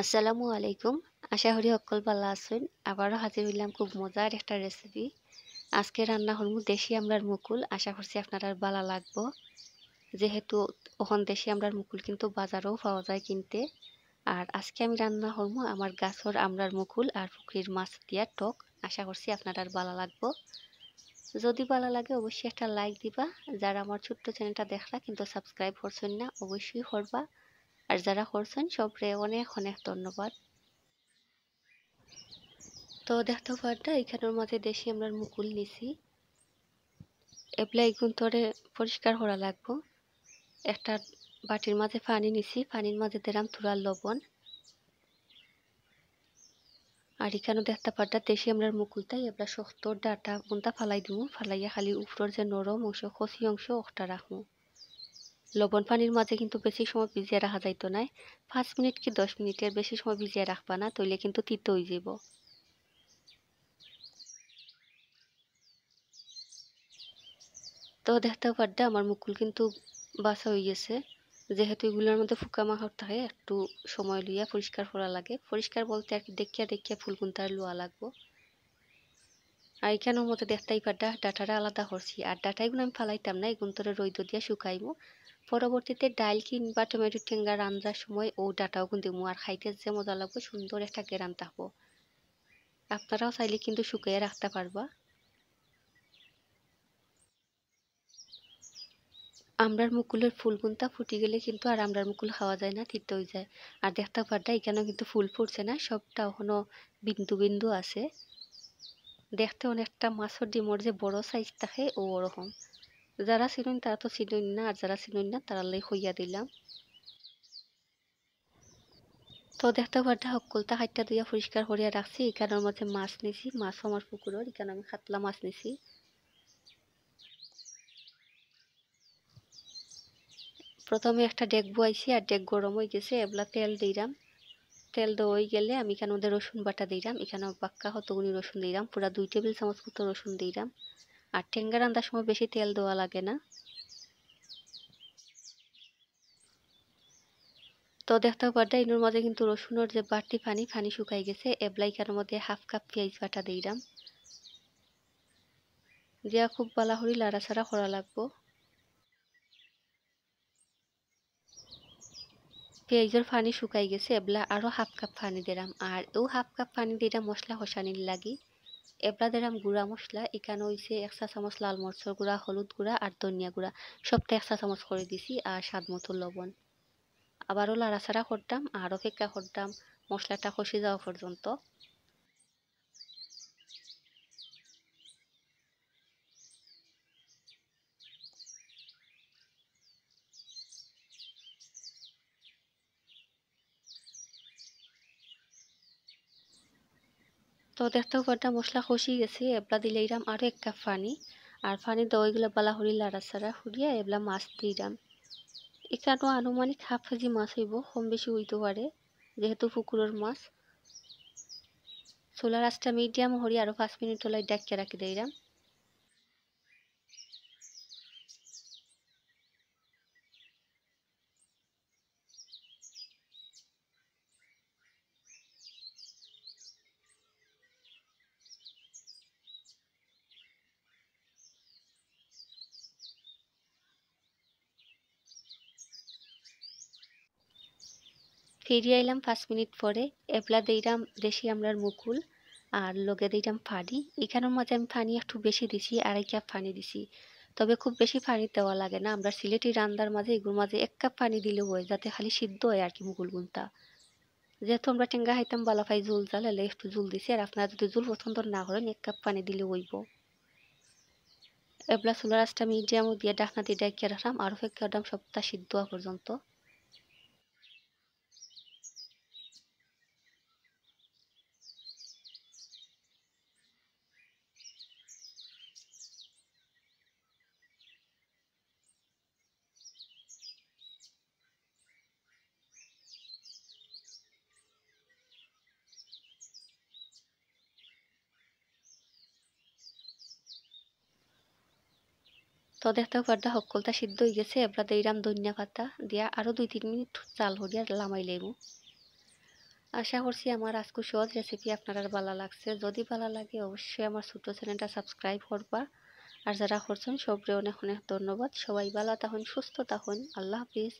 আসসালামু আলাইকুম আশা করি অকল ভালো আছেন আবারও হাজির হইলাম খুব মজার একটা রেসিপি আজকে রান্না হলমু দেশি আমরার মুকুল আশা করছি আপনারা ভালো লাগবো যেহেতু ওখান দেশি আমরার মুকুল কিন্তু বাজারেও পাওয়া যায় কিনতে আর আজকে আমি রান্না হলমু আমার গাছর আমরার মুকুল আর পুকুরির মাছ দিয়া টক আশা করছি আপনারা ভালো লাগবো যদি ভালো লাগে অবশ্যই একটা লাইক দিবা যারা আমার ছোট্ট চ্যানেলটা দেখলা কিন্তু সাবস্ক্রাইব করছেন না অবশ্যই করবা আর যারা করছেন সবরে অনেক অনেক ধন্যবাদ তো দেখতে পারটা এখানের মধ্যে দেশি আমরা মুকুল নিছি এপ্লাই এগুন তোরে পরিষ্কার করা লাগবো একটা বাটির মাঝে পানি নিছি পানির মাঝে দিলাম থুরার লবণ আর এখানেও দেখতে পারটা দেশি আমরা মুকুলটাই এবার শক্ত ডাটা বোনটা ফালাই দিব ফালাইয়া খালি উপরের যে নরম অংশ খসি অংশ অখটা রাখবো লবণ পানির মাঝে কিন্তু বেশি সময় ভিজিয়ে রাখা যাইতো না পাঁচ মিনিট কি দশ মিনিটের বেশি সময় ভিজিয়ে রাখবা না তৈলে কিন্তু তিত হয়ে যাব তো দেখতে পারডা আমার মুকুল কিন্তু বাসা হয়ে গেছে যেহেতু এগুলোর মধ্যে ফুকা মাখর থাকে একটু সময় লইয়া পরিষ্কার করা লাগে পরিষ্কার বলতে আর কি দেখিয়া দেখিয়া ফুল কুন্তার লোয়া লাগবো আর এখানোর মতো দেখতে পারডা ডাটাটা আলাদা করছি আর ডাটাইগুলো আমি ফালাইতাম না এগুলো তোরে রৈদ দিয়া শুকাইবো পরবর্তীতে ডাইল কিংবা টমেটো টেঙ্গা রান্ধার সময় ও ডাটাও কিন্তু আর খাইতে যে মজা লাগবে সুন্দর একটা গেরান থাকবো আপনারাও চাইলে কিন্তু শুকিয়ে রাখতে পারবা আমরার মুকুলের ফুল গুনতা ফুটি গেলে কিন্তু আর আমরার মুকুল খাওয়া যায় না তিতে হয়ে যায় আর দেখতে পারটা এখানেও কিন্তু ফুল ফুটছে না সবটা এখনো বিন্দু বিন্দু আছে দেখতে অনেকটা মাছের ডিমর যে বড় সাইজ থাকে ও ওরকম যারা চিনুন তারা তো চিনুন না আর যারা চিনুন না তারা লাই হইয়া দিলাম তো দেখতে পারটা সকলটা খাইটা দিয়া পরিষ্কার করিয়া রাখছি এখানের মধ্যে মাছ নিছি মাছ আমার পুকুরের এখানে আমি খাতলা মাছ নিছি প্রথমে একটা ডেক বুয়াইছি আর ডেক গরম হয়ে গেছে এবলা তেল দিলাম তেল হয়ে গেলে আমি এখানে ওদের রসুন বাটা দিলাম এখানে পাক্কা হতগুনি রসুন দিলাম পুরা দুই টেবিল চামচ মতো রসুন দিলাম আর ঠেঙ্গা রান্ধার সময় বেশি তেল দেওয়া লাগে না তো দেখতে পারতে এর মধ্যে কিন্তু রসুনের যে বাড়তি পানি পানি শুকাই গেছে এবলাইকার মধ্যে হাফ কাপ পেঁয়াজ বাটা দিলাম দিয়া খুব বালাহরি হরি লাড়াছাড়া করা লাগবো পেঁয়াজের পানি শুকাই গেছে এবলা আরও হাফ কাপ পানি দিলাম আর ও হাফ কাপ পানি দিয়ে মশলা হসানির লাগি এবলা দিলাম গুঁড়া মশলা এখানে হয়েছে এক চা চামচ লাল মরচর গুঁড়া হলুদ গুঁড়া আর ধনিয়া গুঁড়া সবটা এক চা চামচ করে দিছি আর স্বাদ মতো লবণ আবারও লাড়াছাড়া করতাম আরও অপেক্ষা করতাম মশলাটা কষে যাওয়া পর্যন্ত তো দেখতে কটা মশলা খসিয়ে গেছে এবলা দিলে এরাম আরও এক কাপ পানি আর পানি দিয়ে ওইগুলো বালা হরি লাড়া ছাড়া হুড়িয়া এবলা মাছ দিলাম এখানেও আনুমানিক হাফ কেজি মাছ হইব কম বেশি হইতে পারে যেহেতু পুকুরের মাছ চুলা রাস্তা মিডিয়াম হরি আরও পাঁচ মিনিট হলে ডাকিয়ে রাখি দিলাম ফিরিয়ে এলাম পাঁচ মিনিট পরে এবলা দিলাম দেশি আমরার মুকুল আর লগে দিলাম ফানি এখানের মাঝে আমি পানি একটু বেশি দিছি আড়াই কাপ ফানি দিছি তবে খুব বেশি পানি দেওয়া লাগে না আমরা সিলেটি রান্নার মাঝে এগুলোর মাঝে এক কাপ পানি দিলে হয় যাতে খালি সিদ্ধ হয় আর কি মুকুল গুনটা যেহেতু আমরা টেঙ্গা খাইতাম বালাফাই জুল জাল এলে একটু জুল দিছি আর আপনারা যদি জুল পছন্দ না করেন এক কাপ পানি দিলে হইব এবলা চুলার আসটা মিডিয়াম দিয়ে ডাকনা দিয়ে ডাকিয়ে রাখলাম আর অপেক্ষা সপ্তাহ সিদ্ধ হওয়া পর্যন্ত তো দেখতে পারদা সকলটা সিদ্ধ হয়ে গেছে এবার দিলাম ধনিয়া পাতা দিয়া আরও দুই তিন মিনিট চাল হরিয়া লামাই লেবু আশা করছি আমার আজকে সহজ রেসিপি আপনার ভালো লাগছে যদি ভালো লাগে অবশ্যই আমার ছোট চ্যানেলটা সাবস্ক্রাইব করবা আর যারা করছেন সবরে অনেক অনেক ধন্যবাদ সবাই ভালো তখন সুস্থ তখন আল্লাহ হাফিজ